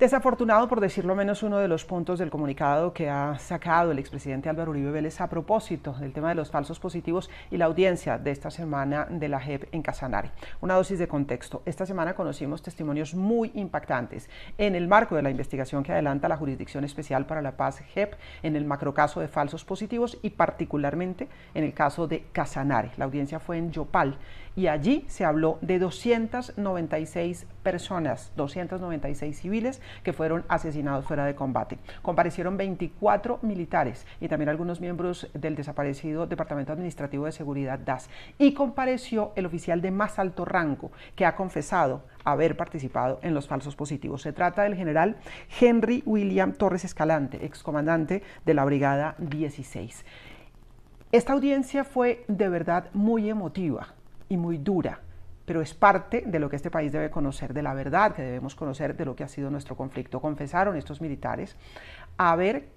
Desafortunado, por decirlo menos, uno de los puntos del comunicado que ha sacado el expresidente Álvaro Uribe Vélez a propósito del tema de los falsos positivos y la audiencia de esta semana de la JEP en Casanare. Una dosis de contexto. Esta semana conocimos testimonios muy impactantes en el marco de la investigación que adelanta la Jurisdicción Especial para la Paz JEP en el macrocaso de falsos positivos y particularmente en el caso de Casanare. La audiencia fue en Yopal y allí se habló de 296 personas, 296 civiles que fueron asesinados fuera de combate. Comparecieron 24 militares y también algunos miembros del desaparecido Departamento Administrativo de Seguridad DAS. Y compareció el oficial de más alto rango que ha confesado haber participado en los falsos positivos. Se trata del general Henry William Torres Escalante, excomandante de la Brigada 16. Esta audiencia fue de verdad muy emotiva y muy dura pero es parte de lo que este país debe conocer de la verdad, que debemos conocer de lo que ha sido nuestro conflicto. Confesaron estos militares haber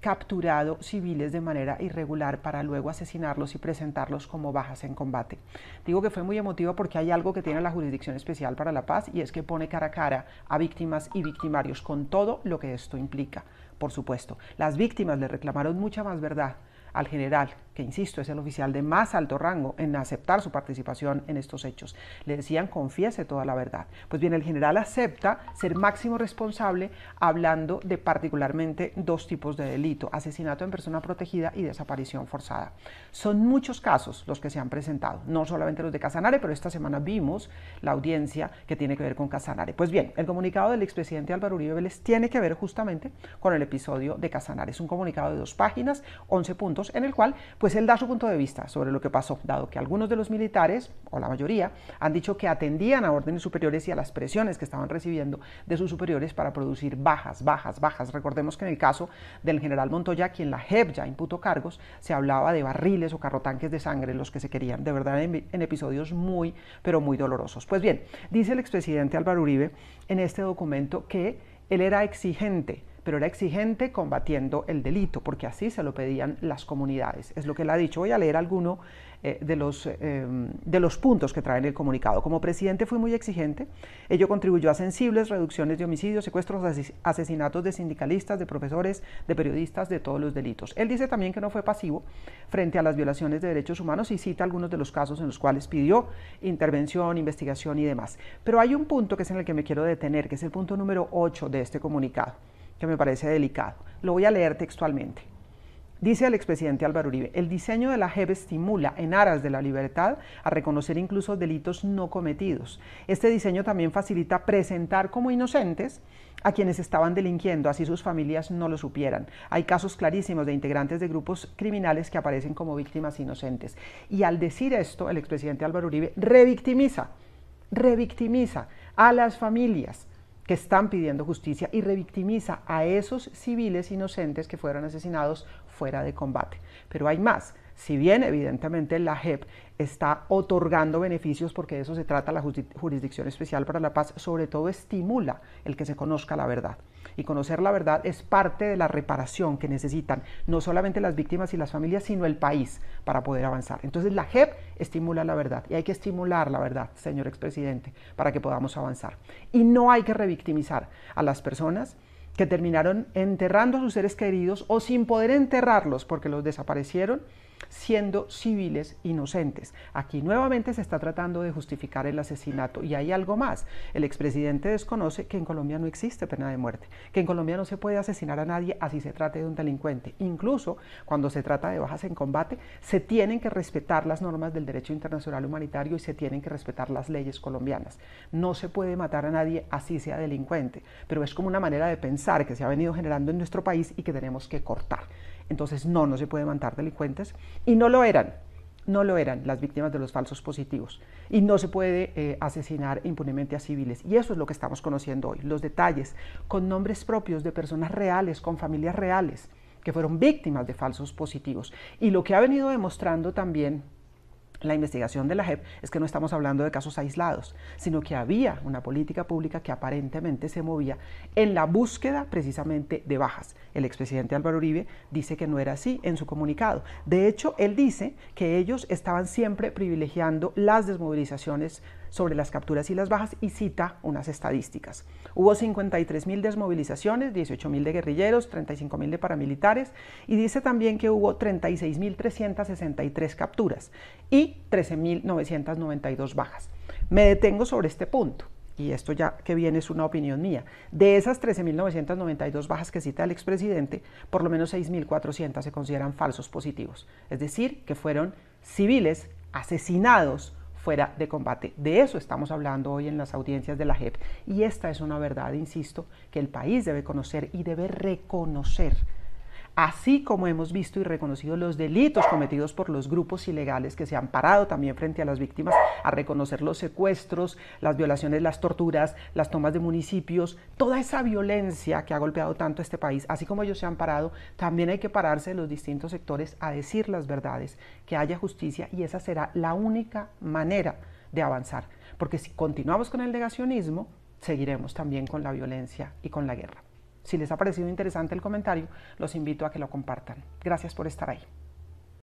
capturado civiles de manera irregular para luego asesinarlos y presentarlos como bajas en combate. Digo que fue muy emotivo porque hay algo que tiene la Jurisdicción Especial para la Paz y es que pone cara a cara a víctimas y victimarios con todo lo que esto implica, por supuesto. Las víctimas le reclamaron mucha más verdad al general que insisto es el oficial de más alto rango, en aceptar su participación en estos hechos. Le decían confiese toda la verdad. Pues bien, el general acepta ser máximo responsable hablando de particularmente dos tipos de delito, asesinato en persona protegida y desaparición forzada. Son muchos casos los que se han presentado, no solamente los de Casanare, pero esta semana vimos la audiencia que tiene que ver con Casanare. Pues bien, el comunicado del expresidente Álvaro Uribe Vélez tiene que ver justamente con el episodio de Casanare. Es un comunicado de dos páginas, 11 puntos, en el cual pues, pues él da su punto de vista sobre lo que pasó, dado que algunos de los militares, o la mayoría, han dicho que atendían a órdenes superiores y a las presiones que estaban recibiendo de sus superiores para producir bajas, bajas, bajas. Recordemos que en el caso del general Montoya, quien la JEP ya imputó cargos, se hablaba de barriles o carrotanques de sangre los que se querían, de verdad en, en episodios muy, pero muy dolorosos. Pues bien, dice el expresidente Álvaro Uribe en este documento que él era exigente pero era exigente combatiendo el delito, porque así se lo pedían las comunidades. Es lo que él ha dicho. Voy a leer alguno eh, de, los, eh, de los puntos que trae en el comunicado. Como presidente fue muy exigente. Ello contribuyó a sensibles reducciones de homicidios, secuestros, asesinatos de sindicalistas, de profesores, de periodistas, de todos los delitos. Él dice también que no fue pasivo frente a las violaciones de derechos humanos y cita algunos de los casos en los cuales pidió intervención, investigación y demás. Pero hay un punto que es en el que me quiero detener, que es el punto número 8 de este comunicado que me parece delicado. Lo voy a leer textualmente. Dice el expresidente Álvaro Uribe, el diseño de la JEP estimula en aras de la libertad a reconocer incluso delitos no cometidos. Este diseño también facilita presentar como inocentes a quienes estaban delinquiendo, así sus familias no lo supieran. Hay casos clarísimos de integrantes de grupos criminales que aparecen como víctimas inocentes. Y al decir esto, el expresidente Álvaro Uribe revictimiza, revictimiza a las familias que están pidiendo justicia y revictimiza a esos civiles inocentes que fueron asesinados fuera de combate. Pero hay más. Si bien evidentemente la JEP está otorgando beneficios, porque de eso se trata la Jurisdicción Especial para la Paz, sobre todo estimula el que se conozca la verdad. Y conocer la verdad es parte de la reparación que necesitan no solamente las víctimas y las familias, sino el país para poder avanzar. Entonces la JEP estimula la verdad y hay que estimular la verdad, señor expresidente, para que podamos avanzar. Y no hay que revictimizar a las personas que terminaron enterrando a sus seres queridos o sin poder enterrarlos porque los desaparecieron siendo civiles inocentes. Aquí nuevamente se está tratando de justificar el asesinato y hay algo más. El expresidente desconoce que en Colombia no existe pena de muerte, que en Colombia no se puede asesinar a nadie así se trate de un delincuente. Incluso cuando se trata de bajas en combate, se tienen que respetar las normas del derecho internacional humanitario y se tienen que respetar las leyes colombianas. No se puede matar a nadie así sea delincuente, pero es como una manera de pensar que se ha venido generando en nuestro país y que tenemos que cortar. Entonces, no, no se puede mandar delincuentes y no lo eran, no lo eran las víctimas de los falsos positivos. Y no se puede eh, asesinar impunemente a civiles. Y eso es lo que estamos conociendo hoy, los detalles, con nombres propios de personas reales, con familias reales, que fueron víctimas de falsos positivos. Y lo que ha venido demostrando también la investigación de la JEP es que no estamos hablando de casos aislados, sino que había una política pública que aparentemente se movía en la búsqueda precisamente de bajas. El expresidente Álvaro Uribe dice que no era así en su comunicado. De hecho, él dice que ellos estaban siempre privilegiando las desmovilizaciones sobre las capturas y las bajas y cita unas estadísticas. Hubo 53.000 desmovilizaciones, 18.000 de guerrilleros, 35.000 de paramilitares y dice también que hubo 36.363 capturas y 13.992 bajas. Me detengo sobre este punto y esto ya que viene es una opinión mía, de esas 13.992 bajas que cita el expresidente, por lo menos 6.400 se consideran falsos positivos, es decir, que fueron civiles asesinados fuera de combate. De eso estamos hablando hoy en las audiencias de la JEP y esta es una verdad, insisto, que el país debe conocer y debe reconocer así como hemos visto y reconocido los delitos cometidos por los grupos ilegales que se han parado también frente a las víctimas a reconocer los secuestros, las violaciones, las torturas, las tomas de municipios, toda esa violencia que ha golpeado tanto a este país, así como ellos se han parado, también hay que pararse los distintos sectores a decir las verdades, que haya justicia y esa será la única manera de avanzar, porque si continuamos con el negacionismo, seguiremos también con la violencia y con la guerra. Si les ha parecido interesante el comentario, los invito a que lo compartan. Gracias por estar ahí.